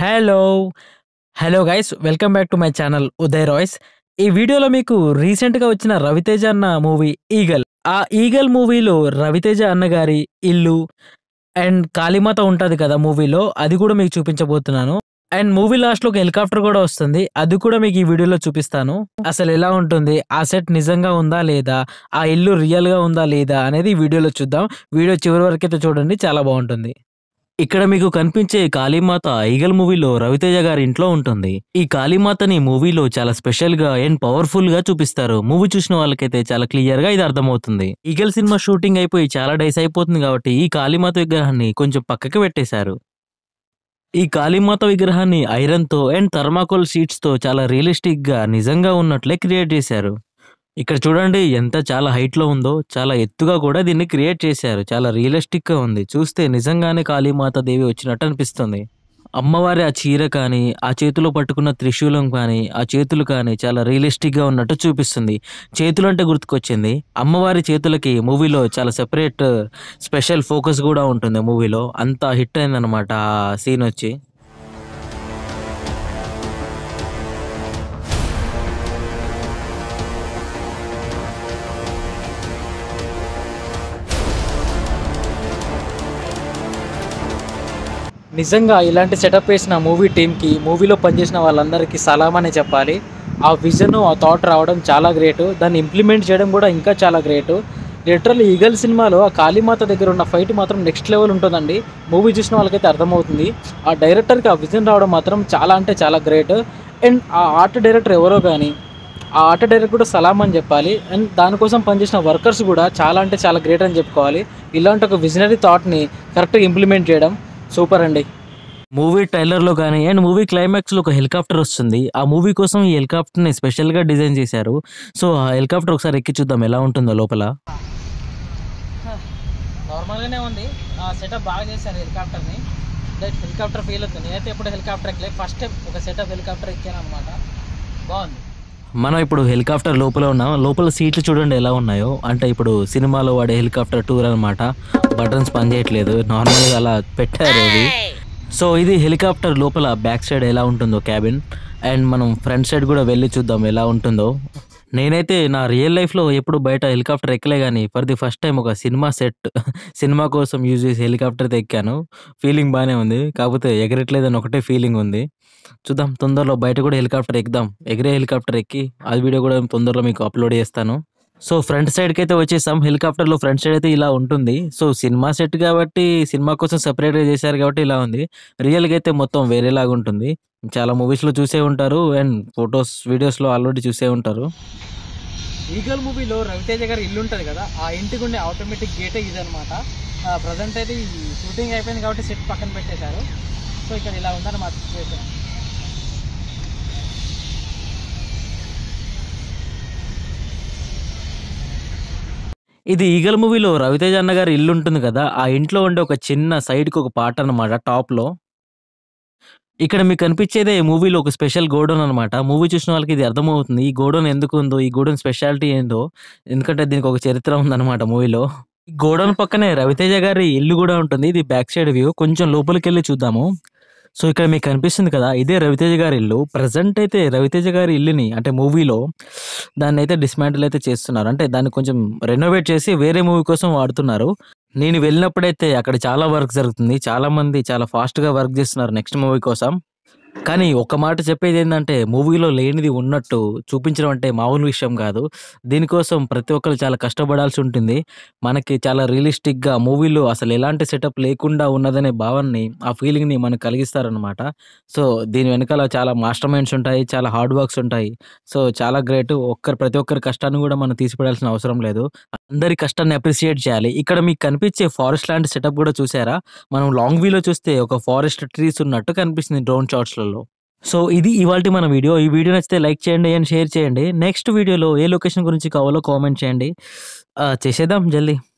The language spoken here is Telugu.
hello hello guys welcome back to my channel Uday రాయ్స్ ఈ వీడియోలో మీకు రీసెంట్గా వచ్చిన రవితేజ అన్న మూవీ ఈగల్ ఆ ఈగల్ మూవీలో రవితేజ అన్న గారి ఇల్లు అండ్ కాళీమాత ఉంటుంది కదా మూవీలో అది కూడా మీకు చూపించబోతున్నాను అండ్ మూవీ లాస్ట్ లో ఒక హెలికాప్టర్ కూడా వస్తుంది అది కూడా మీకు ఈ వీడియోలో చూపిస్తాను అసలు ఎలా ఉంటుంది ఆ సెట్ నిజంగా ఉందా లేదా ఆ ఇల్లు రియల్ గా ఉందా లేదా అనేది వీడియోలో చూద్దాం వీడియో చివరి వరకు అయితే చూడండి చాలా బాగుంటుంది ఇక్కడ మీకు కనిపించే కాళీమాత ఈగల్ మూవీలో రవితేజ గారి ఇంట్లో ఉంటుంది ఈ కాళీమాతని మూవీలో చాలా స్పెషల్ గా అండ్ పవర్ఫుల్ గా చూపిస్తారు మూవీ చూసిన వాళ్ళకైతే చాలా క్లియర్ గా ఇది అర్థమవుతుంది ఈగల్ సినిమా షూటింగ్ అయిపోయి చాలా డేస్ అయిపోతుంది కాబట్టి ఈ కాళీమాత విగ్రహాన్ని కొంచెం పక్కకి పెట్టేశారు ఈ కాళీమాత విగ్రహాన్ని ఐరన్తో అండ్ థర్మాకోల్ షీట్స్తో చాలా రియలిస్టిక్గా నిజంగా ఉన్నట్లే క్రియేట్ చేశారు ఇక్కడ చూడండి ఎంత చాలా హైట్లో ఉందో చాలా ఎత్తుగా కూడా దీన్ని క్రియేట్ చేశారు చాలా రియలిస్టిక్గా ఉంది చూస్తే నిజంగానే కాళీమాత దేవి వచ్చినట్టు అనిపిస్తుంది అమ్మవారి ఆ చీర కానీ ఆ చేతిలో పట్టుకున్న త్రిశూలం కానీ ఆ చేతులు కానీ చాలా రియలిస్టిక్గా ఉన్నట్టు చూపిస్తుంది చేతులు అంటే గుర్తుకొచ్చింది అమ్మవారి చేతులకి మూవీలో చాలా సెపరేట్ స్పెషల్ ఫోకస్ కూడా ఉంటుంది మూవీలో అంత హిట్ అయిందనమాట ఆ సీన్ వచ్చి నిజంగా ఇలాంటి సెటప్ వేసిన మూవీ టీమ్కి మూవీలో పనిచేసిన వాళ్ళందరికీ సలాం అనే చెప్పాలి ఆ విజన్ ఆ థాట్ రావడం చాలా గ్రేట్ దాన్ని ఇంప్లిమెంట్ చేయడం కూడా ఇంకా చాలా గ్రేట్ లిటరల్ ఈగల్ సినిమాలో ఆ కాళీమాత దగ్గర ఉన్న ఫైట్ మాత్రం నెక్స్ట్ లెవెల్ ఉంటుందండి మూవీ చూసిన వాళ్ళకైతే అర్థమవుతుంది ఆ డైరెక్టర్కి ఆ విజన్ రావడం మాత్రం చాలా అంటే చాలా గ్రేట్ అండ్ ఆ ఆర్ట్ డైరెక్టర్ ఎవరో కానీ ఆ ఆర్ట్ డైరెక్టర్ కూడా సలాం అని చెప్పాలి అండ్ దానికోసం పనిచేసిన వర్కర్స్ కూడా చాలా అంటే చాలా గ్రేట్ అని చెప్పుకోవాలి ఇలాంటి ఒక విజనరీ థాట్ని కరెక్ట్గా ఇంప్లిమెంట్ చేయడం సూపర్ అండి మూవీ ట్రైలర్లో కానీ అండ్ మూవీ క్లైమాక్స్లో ఒక హెలికాప్టర్ వస్తుంది ఆ మూవీ కోసం ఈ హెలికాప్టర్ని స్పెషల్గా డిజైన్ చేశారు సో ఆ హెలికాప్టర్ ఒకసారి ఎక్కి చూద్దాం ఎలా ఉంటుందో లోపల నార్మల్గానే ఉంది సెటప్ బాగా చేశారు హెలికాప్టర్ని లైట్ హెలికాప్టర్ ఫీల్ అవుతుంది నేనైతే ఎప్పుడు హెలికాప్టర్ ఎక్కలేదు ఫస్ట్ ఒక సెటప్ హెలికాప్టర్ ఎక్కాను అనమాట బాగుంది మనం ఇప్పుడు హెలికాప్టర్ లోపల ఉన్నాం లోపల సీట్లు చూడండి ఎలా ఉన్నాయో అంటే ఇప్పుడు సినిమాలో వాడే హెలికాప్టర్ టూర్ అనమాట బటన్స్ పనిచేయట్లేదు నార్మల్గా అలా పెట్టారు అది సో ఇది హెలికాప్టర్ లోపల బ్యాక్ సైడ్ ఎలా ఉంటుందో క్యాబిన్ అండ్ మనం ఫ్రంట్ సైడ్ కూడా వెళ్ళి చూద్దాం ఎలా ఉంటుందో నేనైతే నా రియల్ లైఫ్లో ఎప్పుడు బయట హెలికాప్టర్ ఎక్కలే కానీ ఫర్ ది ఫస్ట్ టైం ఒక సినిమా సెట్ సినిమా కోసం యూజ్ చేసి హెలికాప్టర్ ఎక్కాను ఫీలింగ్ బాగానే ఉంది కాకపోతే ఎగరట్లేదని ఒకటే ఫీలింగ్ ఉంది చూద్దాం తొందరలో బయట కూడా హెలికాప్టర్ ఎక్కుదాం ఎగిరే హెలికాప్టర్ ఎక్కి అది వీడియో కూడా తొందరలో మీకు అప్లోడ్ చేస్తాను సో ఫ్రంట్ సైడ్కి అయితే వచ్చేసాం హెలికాప్టర్లో ఫ్రంట్ సైడ్ అయితే ఇలా ఉంటుంది సో సినిమా సెట్ కాబట్టి సినిమా కోసం సెపరేట్గా చేశారు కాబట్టి ఇలా ఉంది రియల్గా అయితే మొత్తం వేరేలాగా ఉంటుంది చాలా మూవీస్లో చూసే ఉంటారు అండ్ ఫొటోస్ వీడియోస్లో ఆల్రెడీ చూసే ఉంటారు ఈగల్ మూవీలో రవితేజ గారి ఇల్లు ఉంటుంది కదా ఆ ఇంటికి ఉండే ఆటోమేటిక్ గేటే అనమాట ప్రజెంట్ అయితే షూటింగ్ అయిపోయింది కాబట్టి సెట్ పక్కన పెట్టేశారు సో ఇక్కడ ఇలా ఉందన్నమాట సిచ్యువేషన్ ఇది ఈగల్ మూవీలో రవితేజ అన్న గారి ఇల్లు ఉంటుంది కదా ఆ ఇంట్లో ఉండే ఒక చిన్న సైడ్కి ఒక పాట అనమాట టాప్లో ఇక్కడ మీకు కనిపించేదే మూవీలో ఒక స్పెషల్ గోడౌన్ అనమాట మూవీ చూసిన వాళ్ళకి ఇది అర్థమవుతుంది ఈ గోడౌన్ ఎందుకు ఉందో ఈ గోడౌన్ స్పెషాలిటీ ఏందో ఎందుకంటే దీనికి ఒక చరిత్ర ఉందన్నమాట మూవీలో గోడౌన్ పక్కనే రవితేజ గారి ఇల్లు కూడా ఉంటుంది ఇది బ్యాక్ సైడ్ వ్యూ కొంచెం లోపలికి వెళ్ళి చూద్దాము సో ఇక్కడ మీకు కనిపిస్తుంది కదా ఇదే రవితేజ గారి ఇల్లు ప్రజెంట్ అయితే రవితేజ గారి ఇల్లుని అంటే మూవీలో దాన్ని అయితే డిస్మాంటిల్ అయితే చేస్తున్నారు అంటే దాన్ని కొంచెం రెనోవేట్ చేసి వేరే మూవీ కోసం వాడుతున్నారు నేను వెళ్ళినప్పుడైతే అక్కడ చాలా వర్క్ జరుగుతుంది చాలా మంది చాలా ఫాస్ట్గా వర్క్ చేస్తున్నారు నెక్స్ట్ మూవీ కోసం కానీ ఒక మాట చెప్పేది ఏంటంటే మూవీలో లేనిది ఉన్నట్టు చూపించడం అంటే మామూలు విషయం కాదు దీనికోసం ప్రతి ఒక్కరు చాలా కష్టపడాల్సి ఉంటుంది మనకి చాలా రియలిస్టిక్గా మూవీలో అసలు ఎలాంటి సెటప్ లేకుండా ఉన్నదనే భావాన్ని ఆ ఫీలింగ్ని మనకు కలిగిస్తారనమాట సో దీని వెనకాల చాలా మాస్టర్ మైండ్స్ ఉంటాయి చాలా హార్డ్ వర్క్స్ ఉంటాయి సో చాలా గ్రేట్ ఒక్కరు ప్రతి ఒక్కరి కష్టాన్ని కూడా మనం తీసిపడాల్సిన అవసరం లేదు అందరి కష్టాన్ని అప్రిషియేట్ చేయాలి ఇక్కడ మీకు కనిపించే ఫారెస్ట్ లాంటి సెటప్ కూడా చూసారా మనం లాంగ్ వ్యూలో చూస్తే ఒక ఫారెస్ట్ ట్రీస్ ఉన్నట్టు కనిపిస్తుంది డ్రోన్ షాట్స్లో ప్లేస్లలో సో ఇది ఇవాళ మన వీడియో ఈ వీడియో నచ్చితే లైక్ చేయండి అండ్ షేర్ చేయండి నెక్స్ట్ వీడియోలో ఏ లొకేషన్ గురించి కావాలో కామెంట్ చేయండి చేసేద్దాం జల్దీ